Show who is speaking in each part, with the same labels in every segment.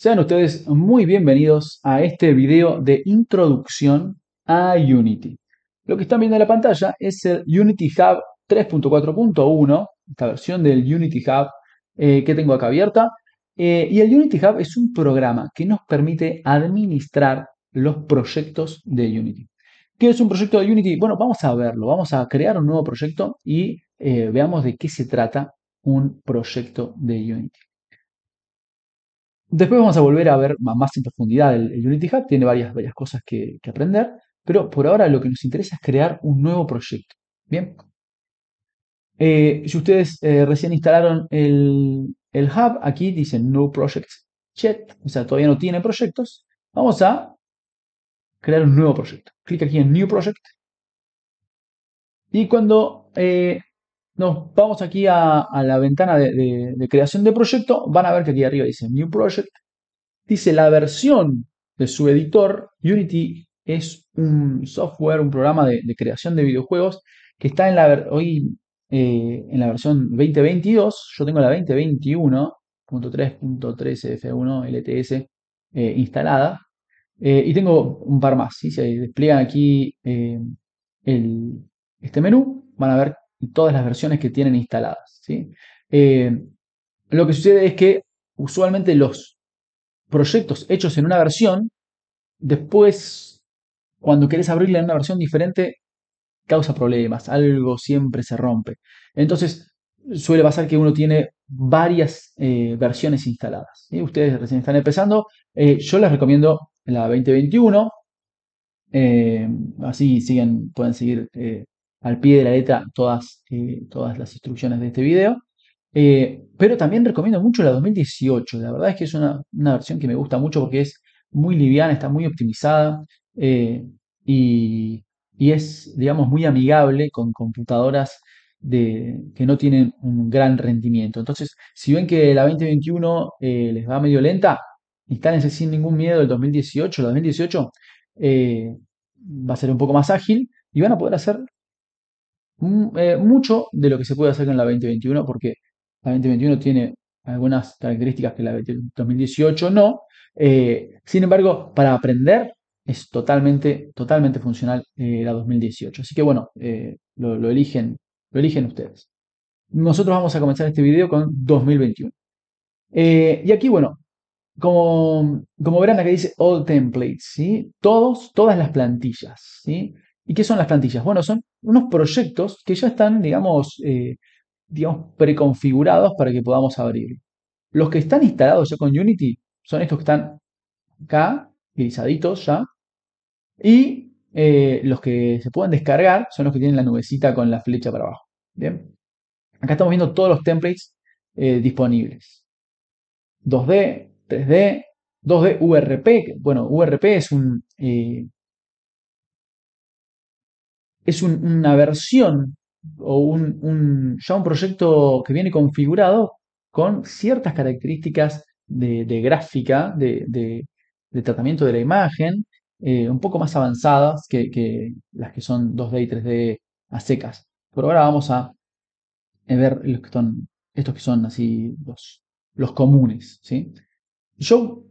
Speaker 1: Sean ustedes muy bienvenidos a este video de introducción a Unity. Lo que están viendo en la pantalla es el Unity Hub 3.4.1, esta versión del Unity Hub eh, que tengo acá abierta. Eh, y el Unity Hub es un programa que nos permite administrar los proyectos de Unity. ¿Qué es un proyecto de Unity? Bueno, vamos a verlo, vamos a crear un nuevo proyecto y eh, veamos de qué se trata un proyecto de Unity. Después vamos a volver a ver más en profundidad el, Unity Hub, tiene varias, varias cosas que, aprender, pero por ahora lo que nos interesa es crear un nuevo proyecto. Bien. si eh, ustedes eh, recién instalaron el, hub, aquí dice no projects chat o sea, todavía no tiene proyectos. Vamos a crear un nuevo proyecto. Clic aquí en New Project. Y cuando eh, nos vamos aquí a, la ventana de, creación de proyecto, van a ver que aquí arriba dice New Project, dice la versión de su editor, Unity es un software, un programa de, creación de videojuegos que está en la, hoy eh, en la versión 2022, yo tengo la 2021.3.3F1 LTS eh, instalada, eh, y tengo un par más, ¿sí? se despliegan aquí el, este menú, van a ver todas las versiones que tienen instaladas. ¿sí? Eh, lo que sucede es que usualmente los proyectos hechos en una versión, después, cuando querés abrirle en una versión diferente, causa problemas, algo siempre se rompe. Entonces, suele pasar que uno tiene varias eh, versiones instaladas. Ustedes recién están empezando, eh, yo les recomiendo la 2021, así siguen, pueden seguir al pie de la letra todas, eh, todas las instrucciones de este video. Eh, pero también recomiendo mucho la 2018. La verdad es que es una, versión que me gusta mucho porque es muy liviana, está muy optimizada eh, y, es, digamos, muy amigable con computadoras de, que no tienen un gran rendimiento. Entonces, si ven que la 2021 les va medio lenta, instálense sin ningún miedo el 2018. la 2018 va a ser un poco más ágil y van a poder hacer Mm, eh, mucho de lo que se puede hacer en la 2021, porque la 2021 tiene algunas características que la 2018 no. Eh, sin embargo, para aprender es totalmente, totalmente funcional eh, la 2018. Así que bueno, lo, eligen, lo eligen ustedes. Nosotros vamos a comenzar este video con 2021. y aquí, bueno, como, como verán aquí dice all templates, ¿sí? Todos, todas las plantillas, ¿sí? ¿Y qué son las plantillas? Bueno, son unos proyectos que ya están, digamos, eh, digamos, preconfigurados para que podamos abrir. Los que están instalados ya con Unity son estos que están acá, grisaditos ya. Y eh, los que se pueden descargar son los que tienen la nubecita con la flecha para abajo. Bien. Acá estamos viendo todos los templates eh, disponibles. 2D, 3D, 2D URP. Bueno, URP es un, es una versión o un, ya un proyecto que viene configurado con ciertas características de, gráfica, de, tratamiento de la imagen, eh, un poco más avanzadas que, las que son 2D y 3D a secas. Pero ahora vamos a ver los que son, estos que son así los, los comunes. ¿sí? Yo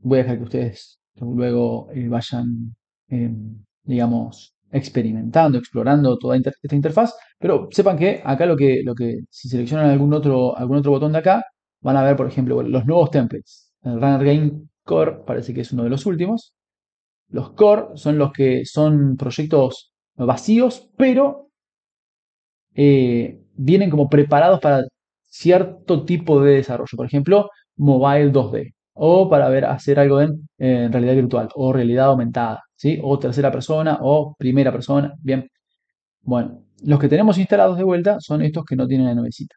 Speaker 1: voy a dejar que ustedes luego eh, vayan, em, digamos, experimentando, explorando toda esta interfaz, pero sepan que acá lo que, lo que si seleccionan algún otro, algún otro botón de acá, van a ver, por ejemplo, los nuevos templates. El Runner Game Core parece que es uno de los últimos. Los Core son los que son proyectos vacíos, pero eh, vienen como preparados para cierto tipo de desarrollo. Por ejemplo, Mobile 2D. O para ver, hacer algo en realidad virtual o realidad aumentada. O tercera persona o primera persona, bien. Bueno, los que tenemos instalados de vuelta son estos que no tienen la nubecita.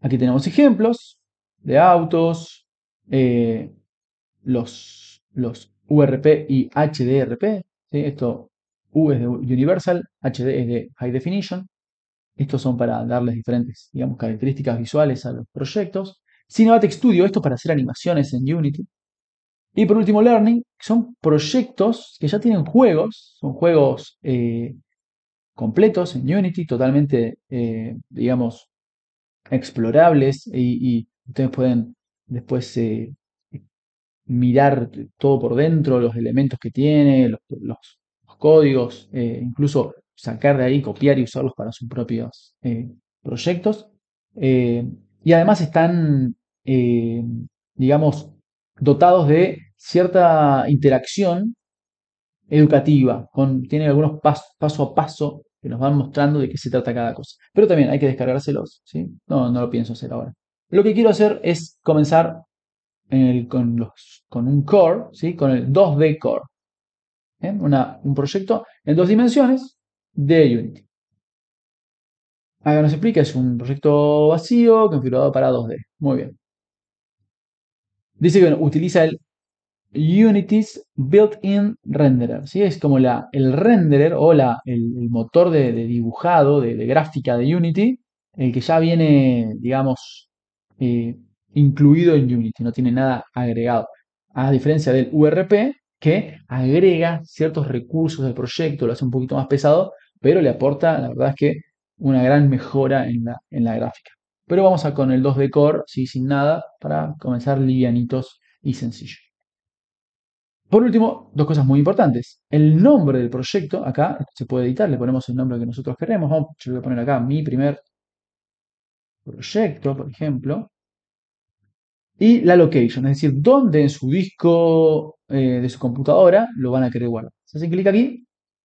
Speaker 1: Aquí tenemos ejemplos de autos, eh, los, los URP y HDRP, esto U es de Universal, HD es de High Definition. Estos son para darles diferentes, digamos, características visuales a los proyectos. Cinematic Studio, esto para hacer animaciones en Unity. Y por último, learning, son proyectos que ya tienen juegos, son juegos eh, completos en Unity, totalmente, eh, digamos, explorables y, ustedes pueden después eh, mirar todo por dentro, los elementos que tiene, los códigos, incluso sacar de ahí, copiar y usarlos para sus propios proyectos. y además están, digamos, dotados de cierta interacción educativa, con, tienen algunos pasos paso a paso que nos van mostrando de qué se trata cada cosa. Pero también hay que descargárselos, No, no lo pienso hacer ahora. Lo que quiero hacer es comenzar con, un core, ¿sí? con el 2D core. un proyecto en dos dimensiones de Unity. Ahí nos explica, es un proyecto vacío configurado para 2D. Muy bien. Dice que utiliza el Unity's built-in renderer, ¿sí? es como el renderer o la, el, motor de, dibujado, de, gráfica de Unity, el que ya viene, digamos, eh, incluido en Unity, no tiene nada agregado. A diferencia del URP, que agrega ciertos recursos del proyecto, lo hace un poquito más pesado, pero le aporta, la verdad es que, una gran mejora la, en la gráfica. Pero vamos a con el 2 de core, ¿sí? sin nada, para comenzar livianitos y sencillos. Por último, dos cosas muy importantes. El nombre del proyecto, acá se puede editar, le ponemos el nombre que nosotros queremos. yo voy a poner acá mi primer proyecto, por ejemplo. Y la location, es decir, dónde en su disco eh, de su computadora lo van a querer guardar. Se hace clic aquí,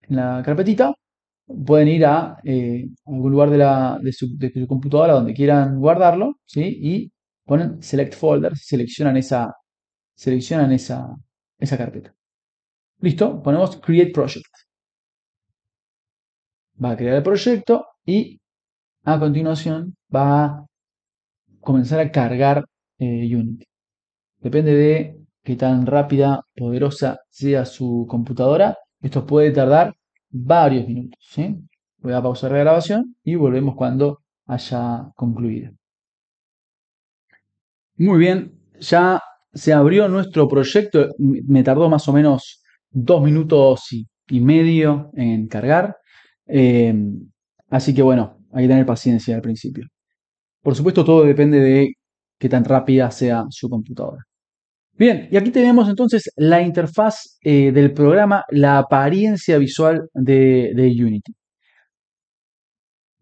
Speaker 1: en la carpetita, pueden ir a eh, algún lugar de, su, computadora donde quieran guardarlo, ¿sí? Y ponen select folder, seleccionan esa, seleccionan esa, carpeta. Listo, ponemos create project. Va a crear el proyecto y a continuación va a comenzar a cargar eh, Unity. Depende de qué tan rápida, poderosa sea su computadora. Esto puede tardar varios minutos. ¿sí? Voy a pausar la grabación y volvemos cuando haya concluido. Muy bien, ya se abrió nuestro proyecto. Me tardó más o menos dos minutos y, medio en cargar. Em, así que bueno, hay que tener paciencia al principio. Por supuesto, todo depende de qué tan rápida sea su computadora. Bien, y aquí tenemos entonces la interfaz eh, del programa, la apariencia visual de, Unity.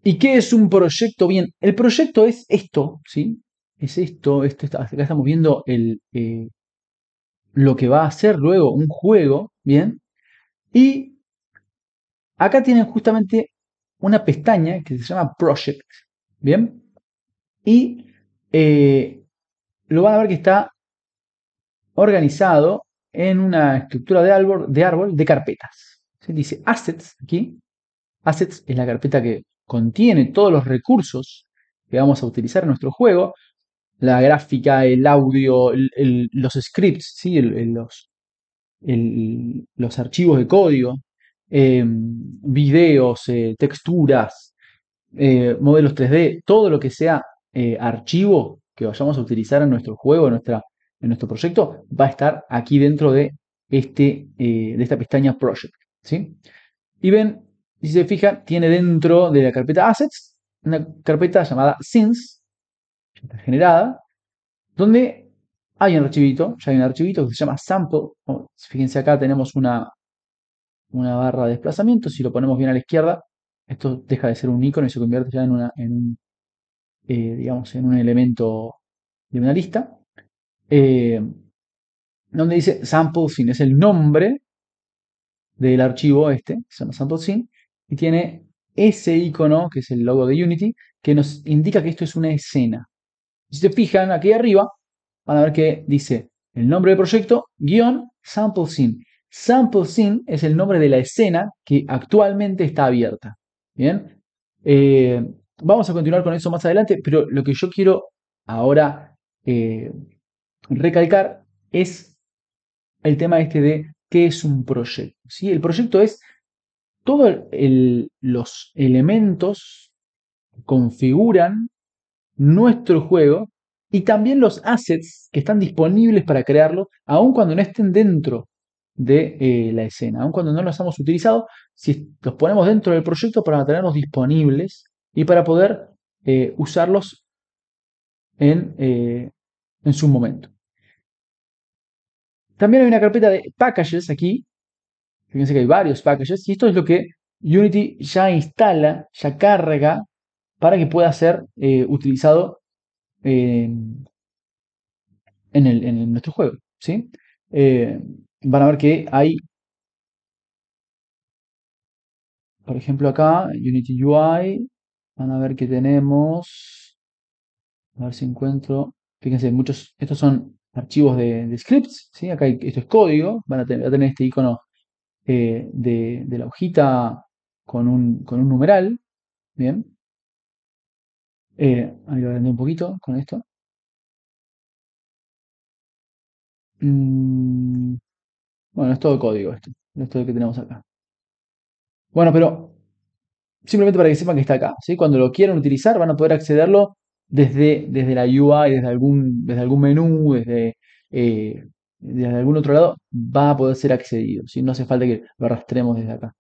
Speaker 1: ¿Y qué es un proyecto? Bien, el proyecto es esto, ¿sí? Es esto, esto acá estamos viendo eh, lo que va a ser luego un juego, ¿bien? Y acá tienen justamente una pestaña que se llama Project, ¿bien? Y eh, lo van a ver que está organizado en una estructura de árbol de, carpetas. Se dice assets aquí. Assets es la carpeta que contiene todos los recursos que vamos a utilizar en nuestro juego. La gráfica, el audio, los scripts, ¿sí? los, los, archivos de código, em, videos, eh, texturas, eh, modelos 3D, todo lo que sea eh, archivo que vayamos a utilizar en nuestro juego, en nuestra en nuestro proyecto va a estar aquí dentro de, este, eh, de esta pestaña Project. ¿sí? Y ven, si se fijan, tiene dentro de la carpeta Assets una carpeta llamada Sins, generada, donde hay un archivito, ya hay un archivito que se llama Sample. fíjense acá tenemos una, una barra de desplazamiento, si lo ponemos bien a la izquierda, esto deja de ser un icono y se convierte ya en, una, en, eh, digamos, en un elemento de una lista. Eh, donde dice sample sin, es el nombre del archivo este, se llama sample sin, y tiene ese icono, que es el logo de Unity, que nos indica que esto es una escena. Si se fijan aquí arriba, van a ver que dice el nombre del proyecto, guión, sample sin. Sample sin es el nombre de la escena que actualmente está abierta. Bien, eh, vamos a continuar con eso más adelante, pero lo que yo quiero ahora eh, recalcar es el tema este de qué es un proyecto. El proyecto es todos los elementos que configuran nuestro juego y también los assets que están disponibles para crearlo, aun cuando no estén dentro de eh, la escena, aun cuando no los hemos utilizado, si los ponemos dentro del proyecto para tenerlos disponibles y para poder eh, usarlos eh, en su momento. También hay una carpeta de packages aquí. Fíjense que hay varios packages. Y esto es lo que Unity ya instala, ya carga para que pueda ser eh, utilizado eh, en, nuestro juego. ¿sí? Eh, van a ver que hay, por ejemplo, acá, Unity UI. Van a ver que tenemos, a ver si encuentro, fíjense, muchos, estos son archivos de, scripts, ¿sí? acá esto es código, van a tener, este icono eh, de, la hojita con un, con un numeral, bien. Eh, ahí lo agrandé un poquito con esto. Mm, bueno, es todo código esto, es que tenemos acá. Bueno, pero simplemente para que sepan que está acá, ¿sí? Cuando lo quieran utilizar van a poder accederlo desde, la UI, desde algún, desde algún menú, desde, eh, algún otro lado, va a poder ser accedido. si No hace falta que lo arrastremos desde acá.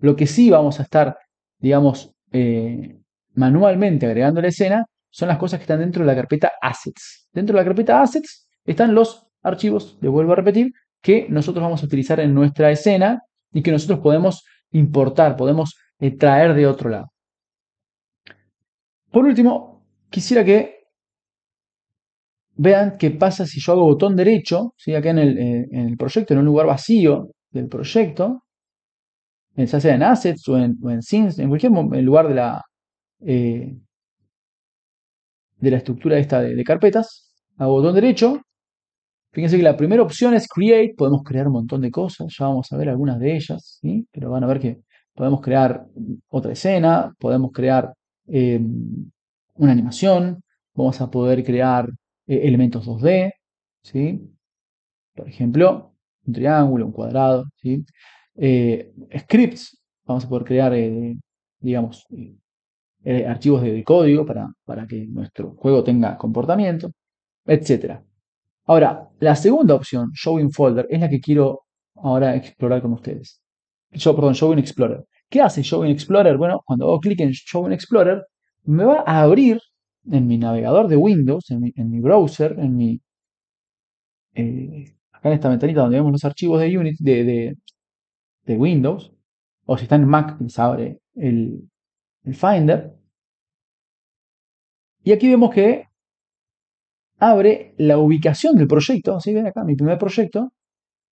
Speaker 1: Lo que sí vamos a estar, digamos, eh, manualmente agregando la escena son las cosas que están dentro de la carpeta Assets. Dentro de la carpeta Assets están los archivos, les vuelvo a repetir, que nosotros vamos a utilizar en nuestra escena y que nosotros podemos importar, podemos eh, traer de otro lado. Por último, quisiera que vean qué pasa si yo hago botón derecho, acá en el, eh, en el proyecto, en un lugar vacío del proyecto, eh, ya sea en assets o en, o en scenes, en cualquier lugar de la, eh, de la estructura esta de, carpetas, hago botón derecho. Fíjense que la primera opción es create, podemos crear un montón de cosas, ya vamos a ver algunas de ellas, pero van a ver que podemos crear otra escena, podemos crear una animación, vamos a poder crear eh, elementos 2D, ¿sí? Por ejemplo, un triángulo, un cuadrado, ¿sí? Eh, scripts, vamos a poder crear, eh, digamos, archivos de, código para, para que nuestro juego tenga comportamiento, etc. Ahora, la segunda opción, Show in Folder, es la que quiero ahora explorar con ustedes. Yo, perdón, in Explorer. ¿Qué hace Show in Explorer? Bueno, cuando hago clic en Show in Explorer, me va a abrir en mi navegador de Windows, en mi, browser, en mi. Eh, acá en esta ventanita donde vemos los archivos de de, de, Windows, o si está en Mac, se abre el, Finder. Y aquí vemos que abre la ubicación del proyecto. Si ven acá? Mi primer proyecto.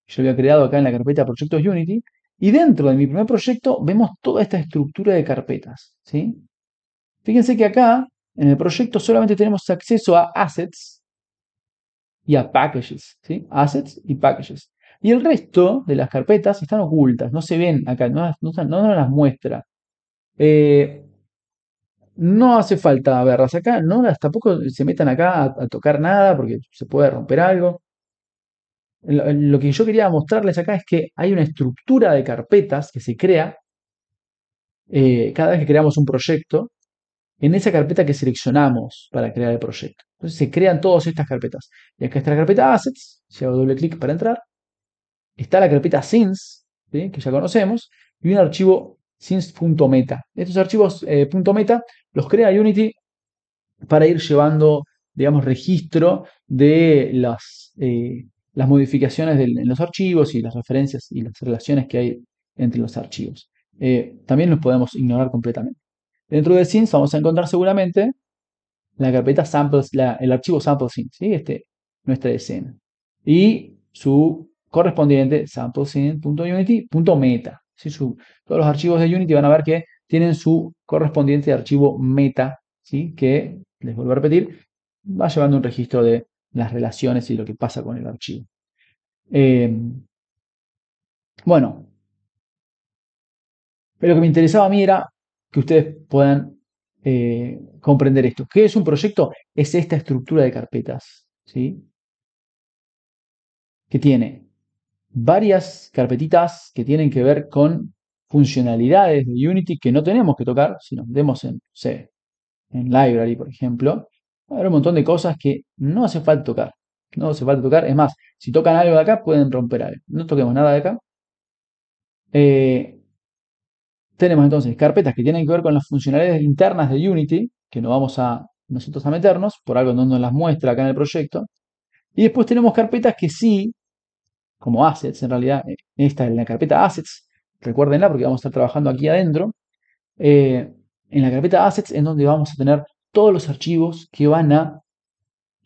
Speaker 1: Yo había creado acá en la carpeta Proyectos Unity. Y dentro de mi primer proyecto vemos toda esta estructura de carpetas. ¿sí? Fíjense que acá, en el proyecto, solamente tenemos acceso a assets y a packages. ¿sí? Assets y packages. Y el resto de las carpetas están ocultas, no se ven acá, no, no, no nos las muestra. Eh, no hace falta verlas acá, no las, tampoco se metan acá a, tocar nada porque se puede romper algo. Lo, que yo quería mostrarles acá es que hay una estructura de carpetas que se crea eh, cada vez que creamos un proyecto en esa carpeta que seleccionamos para crear el proyecto. Entonces se crean todas estas carpetas. Y acá está la carpeta Assets, si hago doble clic para entrar. Está la carpeta Sins, que ya conocemos, y un archivo sins.meta. Estos archivos eh, .meta los crea Unity para ir llevando, digamos, registro de las, eh, modificaciones en los archivos y las referencias y las relaciones que hay entre los archivos. Eh, también los podemos ignorar completamente. Dentro de SINs vamos a encontrar seguramente la carpeta samples, el archivo sample sin ¿sí? este, nuestra escena. Y su correspondiente sample ¿sí? todos los archivos de Unity van a ver que tienen su correspondiente archivo meta, ¿sí? que, les vuelvo a repetir, va llevando un registro de las relaciones y lo que pasa con el archivo. Em, bueno, pero lo que me interesaba a mí era que ustedes puedan eh, comprender esto. ¿Qué es un proyecto? Es esta estructura de carpetas, ¿sí? Que tiene varias carpetitas que tienen que ver con funcionalidades de Unity que no tenemos que tocar si nos vemos en, en Library, por ejemplo. Va un montón de cosas que no hace falta tocar. No hace falta tocar. Es más, si tocan algo de acá, pueden romper algo. No toquemos nada de acá. Eh, tenemos entonces carpetas que tienen que ver con las funcionalidades internas de Unity, que no vamos a nosotros a meternos, por algo no nos las muestra acá en el proyecto. Y después tenemos carpetas que sí, como assets, en realidad, eh, esta es la carpeta assets, recuérdenla porque vamos a estar trabajando aquí adentro. Eh, en la carpeta assets es donde vamos a tener todos los archivos que van a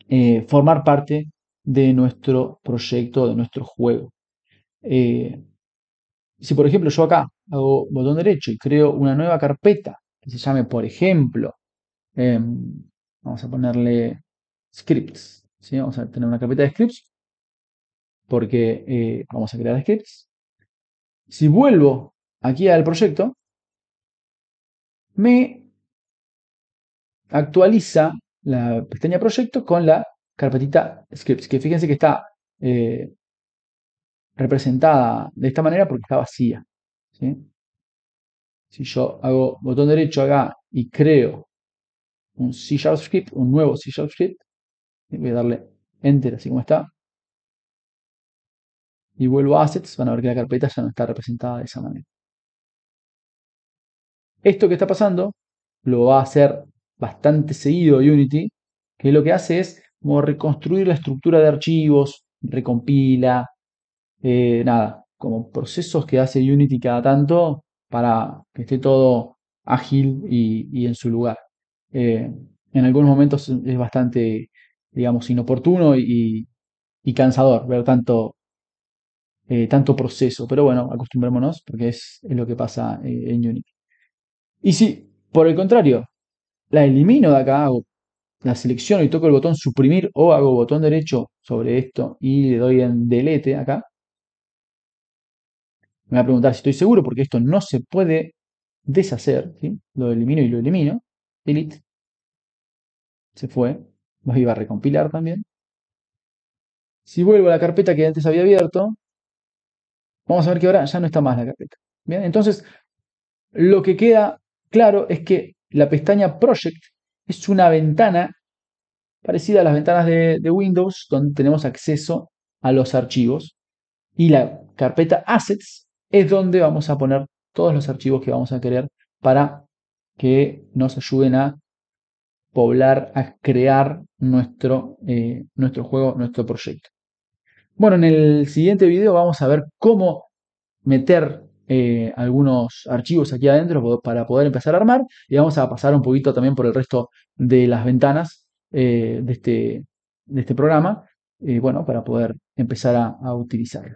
Speaker 1: eh, formar parte de nuestro proyecto, de nuestro juego. Si por ejemplo yo acá hago botón derecho y creo una nueva carpeta que se llame, por ejemplo, em, vamos a ponerle scripts, vamos a tener una carpeta de scripts porque eh, vamos a crear scripts. Si vuelvo aquí al proyecto, me actualiza la pestaña proyecto con la carpetita scripts, que fíjense que está eh, representada de esta manera porque está vacía. Si yo hago botón derecho acá y creo un C Script, un nuevo C Sharp Script, eh, voy a darle Enter así como está. Y vuelvo a Assets, van a ver que la carpeta ya no está representada de esa manera. Esto que está pasando lo va a hacer bastante seguido Unity, que lo que hace es reconstruir la estructura de archivos, recompila, eh, nada, como procesos que hace Unity cada tanto para que esté todo ágil y, en su lugar. Eh, en algunos momentos es bastante, digamos, inoportuno y, cansador ver tanto, eh, tanto proceso, pero bueno, acostumbrémonos porque es, es lo que pasa en Unity. Y si, por el contrario, la elimino de acá, hago la selecciono y toco el botón suprimir o hago botón derecho sobre esto y le doy en delete acá, me va a preguntar si estoy seguro, porque esto no se puede deshacer. Lo elimino y lo elimino. Delete. Se fue. Los iba a recompilar también. Si vuelvo a la carpeta que antes había abierto, vamos a ver que ahora ya no está más la carpeta. ¿Bien? Entonces, lo que queda claro es que la pestaña Project es una ventana parecida a las ventanas de, Windows, donde tenemos acceso a los archivos. Y la carpeta Assets es donde vamos a poner todos los archivos que vamos a querer para que nos ayuden a poblar, a crear nuestro, eh, nuestro juego, nuestro proyecto. Bueno, en el siguiente video vamos a ver cómo meter eh, algunos archivos aquí adentro para poder empezar a armar y vamos a pasar un poquito también por el resto de las ventanas eh, de, este, de este programa, bueno, para poder empezar a utilizarlo.